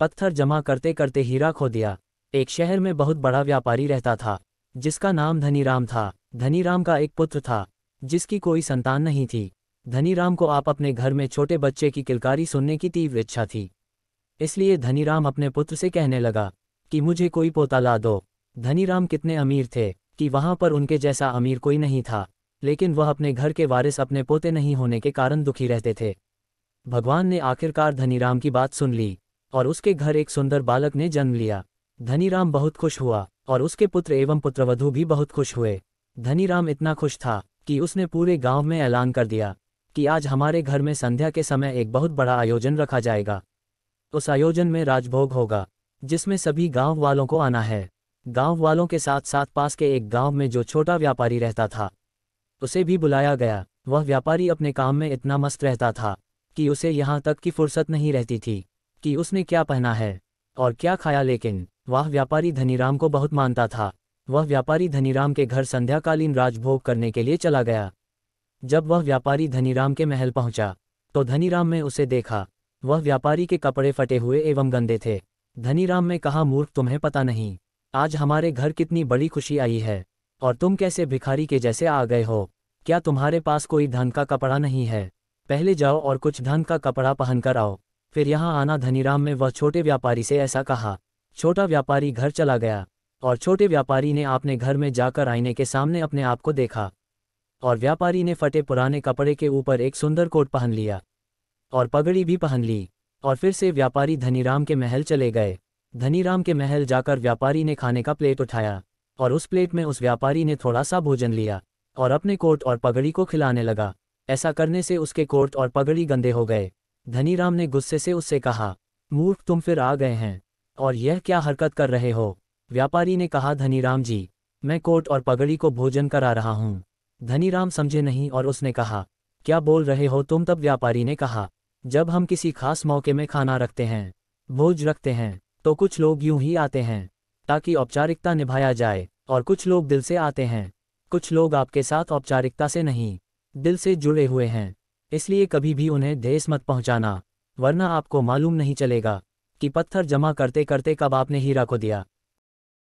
पत्थर जमा करते करते हीरा खो दिया एक शहर में बहुत बड़ा व्यापारी रहता था जिसका नाम धनीराम था धनीराम का एक पुत्र था जिसकी कोई संतान नहीं थी धनीराम को आप अपने घर में छोटे बच्चे की किलकारी सुनने की तीव्र इच्छा थी इसलिए धनीराम अपने पुत्र से कहने लगा कि मुझे कोई पोता ला दो धनीराम कितने अमीर थे कि वहां पर उनके जैसा अमीर कोई नहीं था लेकिन वह अपने घर के वारिस अपने पोते नहीं होने के कारण दुखी रहते थे भगवान ने आखिरकार धनीराम की बात सुन ली और उसके घर एक सुंदर बालक ने जन्म लिया धनीराम बहुत खुश हुआ और उसके पुत्र एवं पुत्रवधु भी बहुत खुश हुए धनीराम इतना खुश था कि उसने पूरे गांव में ऐलान कर दिया कि आज हमारे घर में संध्या के समय एक बहुत बड़ा आयोजन रखा जाएगा उस आयोजन में राजभोग होगा जिसमें सभी गांव वालों को आना है गांव वालों के साथ साथ पास के एक गांव में जो छोटा व्यापारी रहता था उसे भी बुलाया गया वह व्यापारी अपने काम में इतना मस्त रहता था कि उसे यहाँ तक की फुर्सत नहीं रहती थी कि उसने क्या पहना है और क्या खाया लेकिन वह व्यापारी धनीराम को बहुत मानता था वह व्यापारी धनीराम के घर संध्याकालीन राजभोग करने के लिए चला गया जब वह व्यापारी धनीराम के महल पहुंचा तो धनीराम ने उसे देखा वह व्यापारी के कपड़े फटे हुए एवं गंदे थे धनीराम ने कहा मूर्ख तुम्हें पता नहीं आज हमारे घर कितनी बड़ी खुशी आई है और तुम कैसे भिखारी के जैसे आ गए हो क्या तुम्हारे पास कोई धन का कपड़ा नहीं है पहले जाओ और कुछ धन का कपड़ा पहनकर आओ फिर यहाँ आना धनीराम में वह छोटे व्यापारी से ऐसा कहा छोटा व्यापारी घर चला गया और छोटे व्यापारी ने अपने घर में जाकर आईने के सामने अपने आप को देखा और व्यापारी ने फटे पुराने कपड़े के ऊपर एक सुंदर कोट पहन लिया और पगड़ी भी पहन ली और फिर से व्यापारी धनीराम के महल चले गए धनीराम के महल जाकर व्यापारी ने खाने का प्लेट उठाया और उस प्लेट में उस व्यापारी ने थोड़ा सा भोजन लिया और अपने कोट और पगड़ी को खिलाने लगा ऐसा करने से उसके कोट और पगड़ी गंदे हो गए धनीराम ने गुस्से से उससे कहा मूर्ख तुम फिर आ गए हैं और यह क्या हरकत कर रहे हो व्यापारी ने कहा धनीराम जी मैं कोट और पगड़ी को भोजन करा रहा हूँ धनीराम समझे नहीं और उसने कहा क्या बोल रहे हो तुम तब व्यापारी ने कहा जब हम किसी खास मौके में खाना रखते हैं भोज रखते हैं तो कुछ लोग यूं ही आते हैं ताकि औपचारिकता निभाया जाए और कुछ लोग दिल से आते हैं कुछ लोग आपके साथ औपचारिकता से नहीं दिल से जुड़े हुए हैं इसलिए कभी भी उन्हें देश मत पहुंचाना वरना आपको मालूम नहीं चलेगा कि पत्थर जमा करते करते कब आपने हीरा को दिया